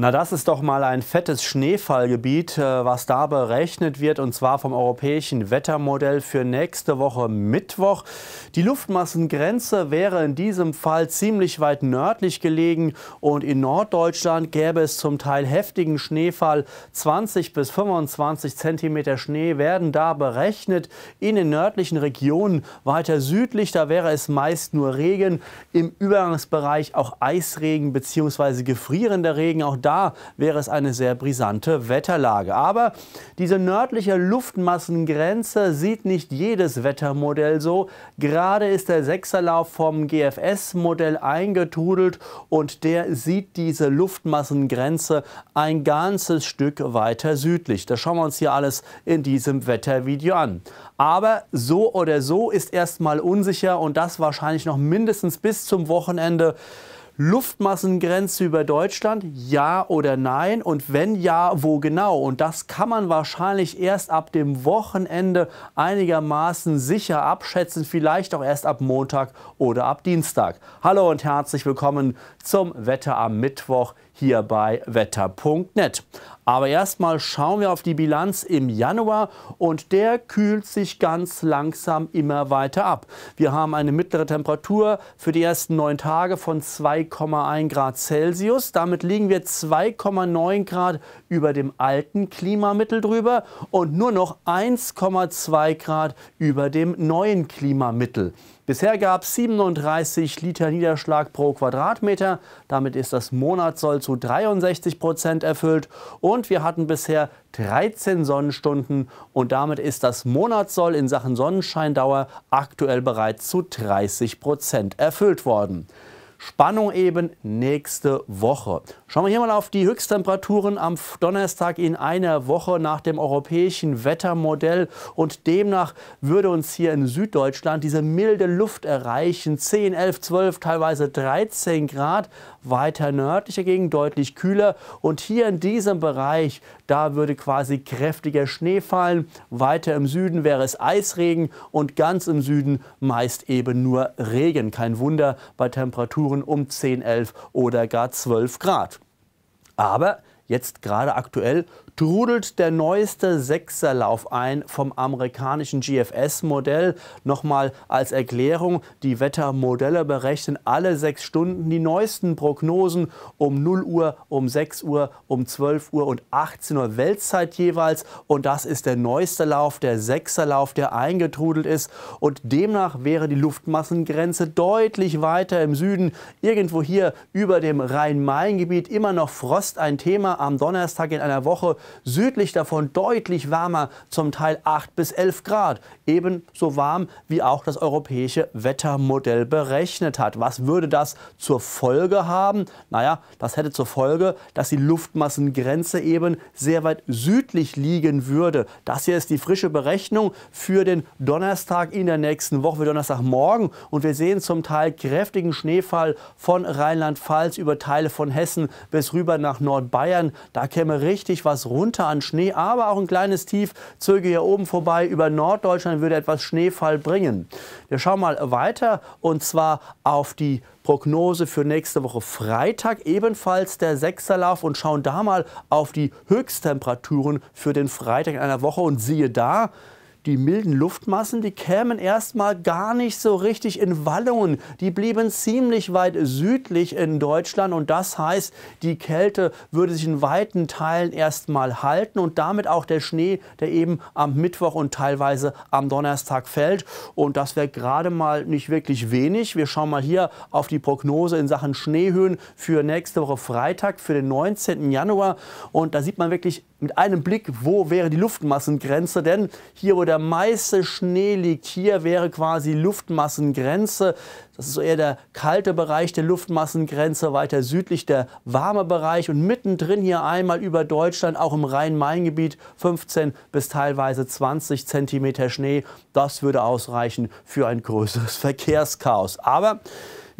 Na, das ist doch mal ein fettes Schneefallgebiet, äh, was da berechnet wird, und zwar vom europäischen Wettermodell für nächste Woche Mittwoch. Die Luftmassengrenze wäre in diesem Fall ziemlich weit nördlich gelegen und in Norddeutschland gäbe es zum Teil heftigen Schneefall. 20 bis 25 Zentimeter Schnee werden da berechnet. In den nördlichen Regionen weiter südlich, da wäre es meist nur Regen. Im Übergangsbereich auch Eisregen bzw. gefrierender Regen. Auch da wäre es eine sehr brisante Wetterlage. Aber diese nördliche Luftmassengrenze sieht nicht jedes Wettermodell so. Gerade ist der Sechserlauf vom GFS-Modell eingetrudelt und der sieht diese Luftmassengrenze ein ganzes Stück weiter südlich. Das schauen wir uns hier alles in diesem Wettervideo an. Aber so oder so ist erstmal unsicher und das wahrscheinlich noch mindestens bis zum Wochenende. Luftmassengrenze über Deutschland, ja oder nein? Und wenn ja, wo genau? Und das kann man wahrscheinlich erst ab dem Wochenende einigermaßen sicher abschätzen, vielleicht auch erst ab Montag oder ab Dienstag. Hallo und herzlich willkommen zum Wetter am Mittwoch hier bei wetter.net. Aber erstmal schauen wir auf die Bilanz im Januar und der kühlt sich ganz langsam immer weiter ab. Wir haben eine mittlere Temperatur für die ersten neun Tage von 2,1 Grad Celsius. Damit liegen wir 2,9 Grad über dem alten Klimamittel drüber und nur noch 1,2 Grad über dem neuen Klimamittel. Bisher gab es 37 Liter Niederschlag pro Quadratmeter. Damit ist das Monatssolz zu 63 Prozent erfüllt und wir hatten bisher 13 Sonnenstunden und damit ist das Monatssoll in Sachen Sonnenscheindauer aktuell bereits zu 30 Prozent erfüllt worden. Spannung eben nächste Woche. Schauen wir hier mal auf die Höchsttemperaturen am Donnerstag in einer Woche nach dem europäischen Wettermodell. Und demnach würde uns hier in Süddeutschland diese milde Luft erreichen. 10, 11, 12, teilweise 13 Grad. Weiter nördlicher Gegend deutlich kühler. Und hier in diesem Bereich, da würde quasi kräftiger Schnee fallen. Weiter im Süden wäre es Eisregen und ganz im Süden meist eben nur Regen. Kein Wunder bei Temperaturen Temperaturen um 10, 11 oder gar 12 Grad. Aber jetzt gerade aktuell trudelt der neueste Sechserlauf ein vom amerikanischen GFS-Modell. Nochmal als Erklärung, die Wettermodelle berechnen alle sechs Stunden die neuesten Prognosen um 0 Uhr, um 6 Uhr, um 12 Uhr und 18 Uhr Weltzeit jeweils. Und das ist der neueste Lauf, der Sechserlauf, der eingetrudelt ist. Und demnach wäre die Luftmassengrenze deutlich weiter im Süden. Irgendwo hier über dem Rhein-Main-Gebiet immer noch Frost ein Thema am Donnerstag in einer Woche, südlich davon deutlich wärmer, zum Teil 8 bis 11 Grad. Ebenso warm, wie auch das europäische Wettermodell berechnet hat. Was würde das zur Folge haben? Naja, das hätte zur Folge, dass die Luftmassengrenze eben sehr weit südlich liegen würde. Das hier ist die frische Berechnung für den Donnerstag in der nächsten Woche, für Donnerstagmorgen. Und wir sehen zum Teil kräftigen Schneefall von Rheinland-Pfalz über Teile von Hessen bis rüber nach Nordbayern. Da käme richtig was runter runter an Schnee, aber auch ein kleines Tief zöge hier oben vorbei. Über Norddeutschland würde etwas Schneefall bringen. Wir schauen mal weiter und zwar auf die Prognose für nächste Woche Freitag, ebenfalls der Sechserlauf und schauen da mal auf die Höchsttemperaturen für den Freitag in einer Woche und siehe da, die milden Luftmassen, die kämen erstmal gar nicht so richtig in Wallungen. Die blieben ziemlich weit südlich in Deutschland und das heißt, die Kälte würde sich in weiten Teilen erstmal halten und damit auch der Schnee, der eben am Mittwoch und teilweise am Donnerstag fällt. Und das wäre gerade mal nicht wirklich wenig. Wir schauen mal hier auf die Prognose in Sachen Schneehöhen für nächste Woche Freitag, für den 19. Januar. Und da sieht man wirklich mit einem Blick, wo wäre die Luftmassengrenze, denn hier, wo der meiste Schnee liegt, hier wäre quasi Luftmassengrenze. Das ist so eher der kalte Bereich der Luftmassengrenze, weiter südlich der warme Bereich und mittendrin hier einmal über Deutschland, auch im Rhein-Main-Gebiet, 15 bis teilweise 20 Zentimeter Schnee. Das würde ausreichen für ein größeres Verkehrschaos. Aber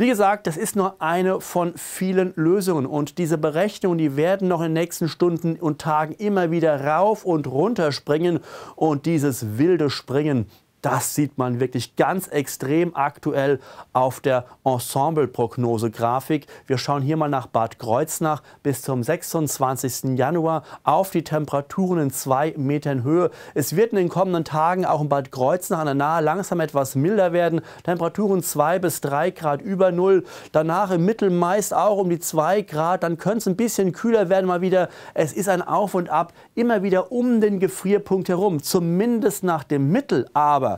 wie gesagt, das ist nur eine von vielen Lösungen und diese Berechnungen, die werden noch in den nächsten Stunden und Tagen immer wieder rauf und runter springen und dieses wilde Springen das sieht man wirklich ganz extrem aktuell auf der Ensemble-Prognose-Grafik. Wir schauen hier mal nach Bad Kreuznach bis zum 26. Januar auf die Temperaturen in zwei Metern Höhe. Es wird in den kommenden Tagen auch in Bad Kreuznach an der Nahe langsam etwas milder werden. Temperaturen 2 bis 3 Grad über Null. Danach im Mittel meist auch um die 2 Grad. Dann könnte es ein bisschen kühler werden mal wieder. Es ist ein Auf und Ab, immer wieder um den Gefrierpunkt herum. Zumindest nach dem Mittel. Aber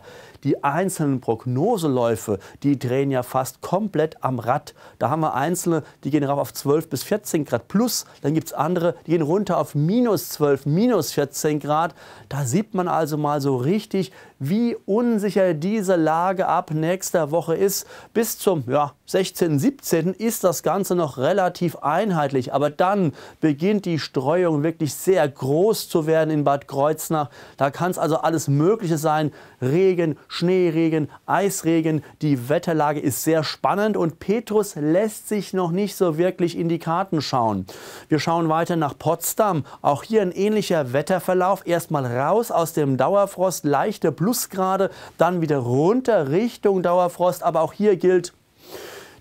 die einzelnen Prognoseläufe, die drehen ja fast komplett am Rad. Da haben wir einzelne, die gehen rauf auf 12 bis 14 Grad plus. Dann gibt es andere, die gehen runter auf minus 12, minus 14 Grad. Da sieht man also mal so richtig, wie unsicher diese Lage ab nächster Woche ist. Bis zum ja, 16., 17. ist das Ganze noch relativ einheitlich. Aber dann beginnt die Streuung wirklich sehr groß zu werden in Bad Kreuznach. Da kann es also alles Mögliche sein. Regen, Schneeregen, Eisregen. Die Wetterlage ist sehr spannend und Petrus lässt sich noch nicht so wirklich in die Karten schauen. Wir schauen weiter nach Potsdam. Auch hier ein ähnlicher Wetterverlauf. Erstmal raus aus dem Dauerfrost, leichte Blut. Plusgrade, dann wieder runter Richtung Dauerfrost. Aber auch hier gilt,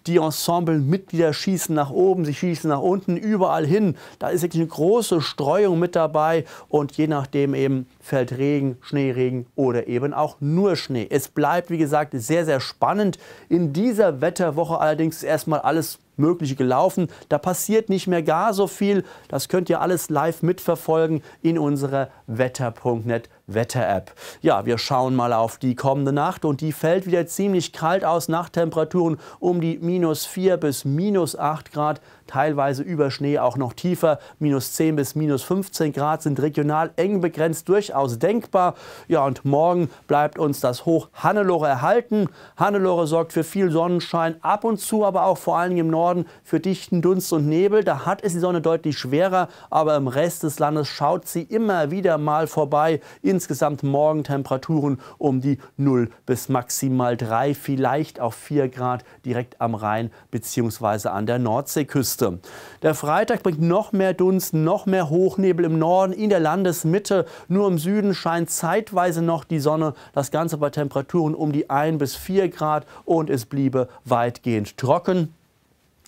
die Ensemblemitglieder schießen nach oben, sie schießen nach unten, überall hin. Da ist wirklich eine große Streuung mit dabei und je nachdem eben fällt Regen, Schneeregen oder eben auch nur Schnee. Es bleibt, wie gesagt, sehr, sehr spannend. In dieser Wetterwoche allerdings ist erstmal alles Mögliche gelaufen. Da passiert nicht mehr gar so viel. Das könnt ihr alles live mitverfolgen in unserer wetter.net Wetter-App. Ja, wir schauen mal auf die kommende Nacht und die fällt wieder ziemlich kalt aus. Nachttemperaturen um die minus 4 bis minus 8 Grad, teilweise über Schnee auch noch tiefer. Minus 10 bis minus 15 Grad sind regional eng begrenzt durchaus denkbar. Ja, und morgen bleibt uns das Hoch Hannelore erhalten. Hannelore sorgt für viel Sonnenschein ab und zu, aber auch vor allem im Norden für dichten Dunst und Nebel. Da hat es die Sonne deutlich schwerer, aber im Rest des Landes schaut sie immer wieder mal vorbei. Insgesamt Morgentemperaturen um die 0 bis maximal 3, vielleicht auch 4 Grad direkt am Rhein bzw. an der Nordseeküste. Der Freitag bringt noch mehr Dunst, noch mehr Hochnebel im Norden, in der Landesmitte. Nur im Süden scheint zeitweise noch die Sonne. Das Ganze bei Temperaturen um die 1 bis 4 Grad und es bliebe weitgehend trocken.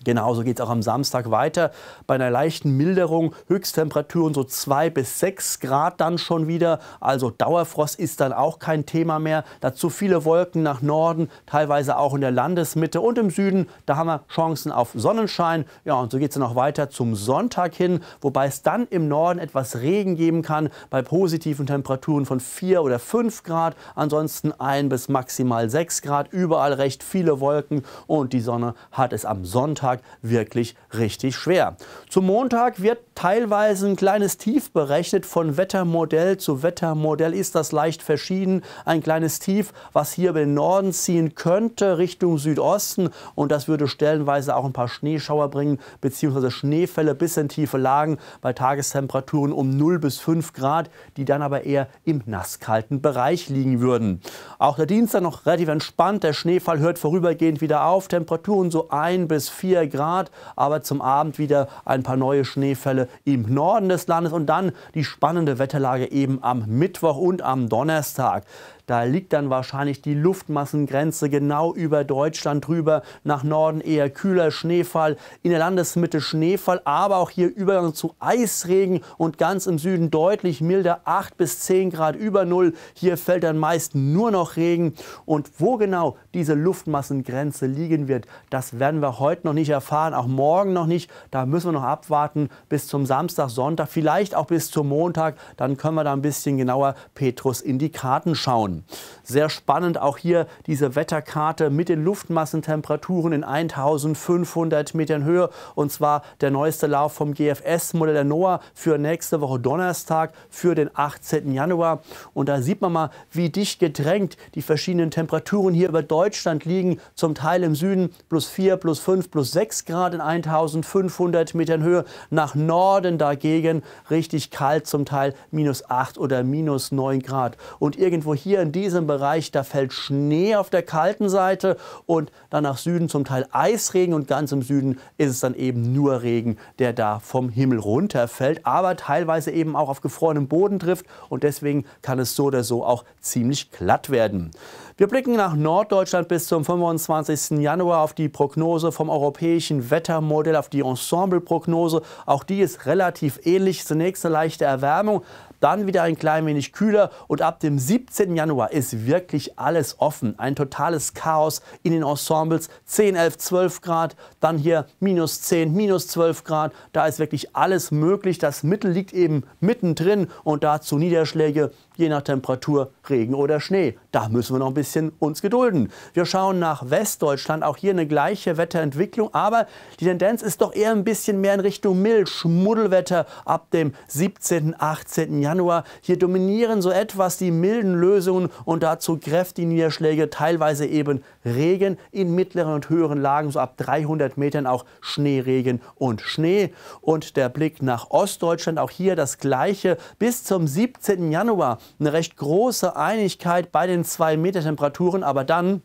Genauso geht es auch am Samstag weiter. Bei einer leichten Milderung Höchsttemperaturen so 2 bis 6 Grad dann schon wieder. Also Dauerfrost ist dann auch kein Thema mehr. Dazu viele Wolken nach Norden, teilweise auch in der Landesmitte und im Süden. Da haben wir Chancen auf Sonnenschein. Ja, und so geht es dann auch weiter zum Sonntag hin, wobei es dann im Norden etwas Regen geben kann bei positiven Temperaturen von 4 oder 5 Grad. Ansonsten 1 bis maximal 6 Grad. Überall recht viele Wolken und die Sonne hat es am Sonntag Montag wirklich richtig schwer. Zum Montag wird teilweise ein kleines Tief berechnet. Von Wettermodell zu Wettermodell ist das leicht verschieden. Ein kleines Tief, was hier über den Norden ziehen könnte, Richtung Südosten. Und das würde stellenweise auch ein paar Schneeschauer bringen, beziehungsweise Schneefälle bis in tiefe Lagen bei Tagestemperaturen um 0 bis 5 Grad, die dann aber eher im nasskalten Bereich liegen würden. Auch der Dienstag noch relativ entspannt. Der Schneefall hört vorübergehend wieder auf. Temperaturen so 1 bis 4 4 Grad, aber zum Abend wieder ein paar neue Schneefälle im Norden des Landes und dann die spannende Wetterlage eben am Mittwoch und am Donnerstag. Da liegt dann wahrscheinlich die Luftmassengrenze genau über Deutschland drüber. Nach Norden eher kühler Schneefall, in der Landesmitte Schneefall, aber auch hier Übergang zu Eisregen und ganz im Süden deutlich milder 8 bis 10 Grad über Null. Hier fällt dann meist nur noch Regen. Und wo genau diese Luftmassengrenze liegen wird, das werden wir heute noch nicht erfahren, auch morgen noch nicht. Da müssen wir noch abwarten bis zum Samstag, Sonntag, vielleicht auch bis zum Montag. Dann können wir da ein bisschen genauer Petrus in die Karten schauen. Regionen. Sehr spannend auch hier diese Wetterkarte mit den Luftmassentemperaturen in 1500 Metern Höhe und zwar der neueste Lauf vom GFS-Modell der NOAA für nächste Woche Donnerstag für den 18. Januar. Und da sieht man mal, wie dicht gedrängt die verschiedenen Temperaturen hier über Deutschland liegen. Zum Teil im Süden plus 4, plus 5, plus 6 Grad in 1500 Metern Höhe. Nach Norden dagegen richtig kalt, zum Teil minus 8 oder minus 9 Grad. Und irgendwo hier in diesem Bereich, da fällt Schnee auf der kalten Seite und dann nach Süden zum Teil Eisregen und ganz im Süden ist es dann eben nur Regen, der da vom Himmel runterfällt, aber teilweise eben auch auf gefrorenem Boden trifft und deswegen kann es so oder so auch ziemlich glatt werden. Wir blicken nach Norddeutschland bis zum 25. Januar auf die Prognose vom europäischen Wettermodell, auf die Ensembleprognose. Auch die ist relativ ähnlich. Zunächst eine leichte Erwärmung, dann wieder ein klein wenig kühler und ab dem 17. Januar Januar ist wirklich alles offen. Ein totales Chaos in den Ensembles. 10, 11, 12 Grad, dann hier minus 10, minus 12 Grad. Da ist wirklich alles möglich. Das Mittel liegt eben mittendrin und dazu Niederschläge je nach Temperatur Regen oder Schnee. Da müssen wir noch ein bisschen uns gedulden. Wir schauen nach Westdeutschland, auch hier eine gleiche Wetterentwicklung, aber die Tendenz ist doch eher ein bisschen mehr in Richtung mild, Schmuddelwetter ab dem 17., 18. Januar. Hier dominieren so etwas die milden Lösungen und dazu kräftige Niederschläge, teilweise eben Regen in mittleren und höheren Lagen, so ab 300 Metern auch Schneeregen und Schnee. Und der Blick nach Ostdeutschland, auch hier das gleiche bis zum 17. Januar eine recht große Einigkeit bei den 2 Meter Temperaturen, aber dann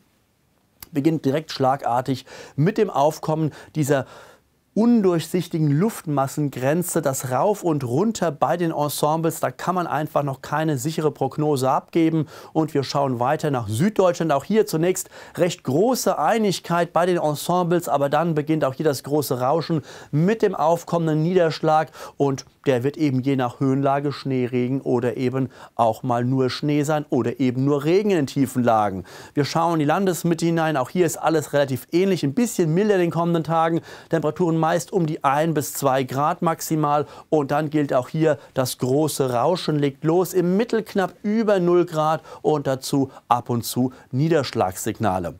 beginnt direkt schlagartig mit dem Aufkommen dieser undurchsichtigen Luftmassengrenze, das rauf und runter bei den Ensembles, da kann man einfach noch keine sichere Prognose abgeben. Und wir schauen weiter nach Süddeutschland. Auch hier zunächst recht große Einigkeit bei den Ensembles, aber dann beginnt auch hier das große Rauschen mit dem aufkommenden Niederschlag und der wird eben je nach Höhenlage Schneeregen oder eben auch mal nur Schnee sein oder eben nur Regen in tiefen Lagen. Wir schauen in die Landesmitte hinein, auch hier ist alles relativ ähnlich, ein bisschen milder in den kommenden Tagen. Temperaturen meist um die 1 bis 2 Grad maximal. Und dann gilt auch hier, das große Rauschen legt los, im Mittel knapp über 0 Grad und dazu ab und zu Niederschlagssignale.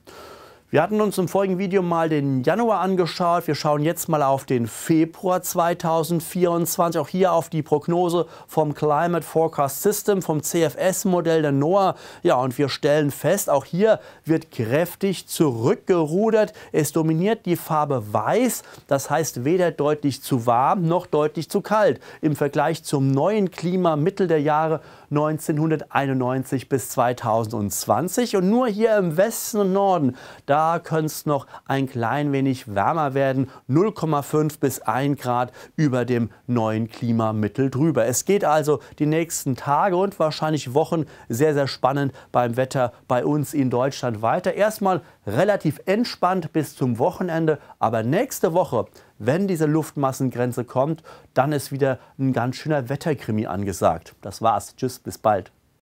Wir hatten uns im vorigen Video mal den Januar angeschaut. Wir schauen jetzt mal auf den Februar 2024. Auch hier auf die Prognose vom Climate Forecast System, vom CFS-Modell der NOAA. Ja, und wir stellen fest, auch hier wird kräftig zurückgerudert. Es dominiert die Farbe Weiß. Das heißt weder deutlich zu warm noch deutlich zu kalt. Im Vergleich zum neuen Klimamittel der Jahre 1991 bis 2020. Und nur hier im Westen und Norden, da könnte es noch ein klein wenig wärmer werden. 0,5 bis 1 Grad über dem neuen Klimamittel drüber. Es geht also die nächsten Tage und wahrscheinlich Wochen sehr, sehr spannend beim Wetter bei uns in Deutschland weiter. Erstmal relativ entspannt bis zum Wochenende, aber nächste Woche wenn diese Luftmassengrenze kommt, dann ist wieder ein ganz schöner Wetterkrimi angesagt. Das war's. Tschüss, bis bald.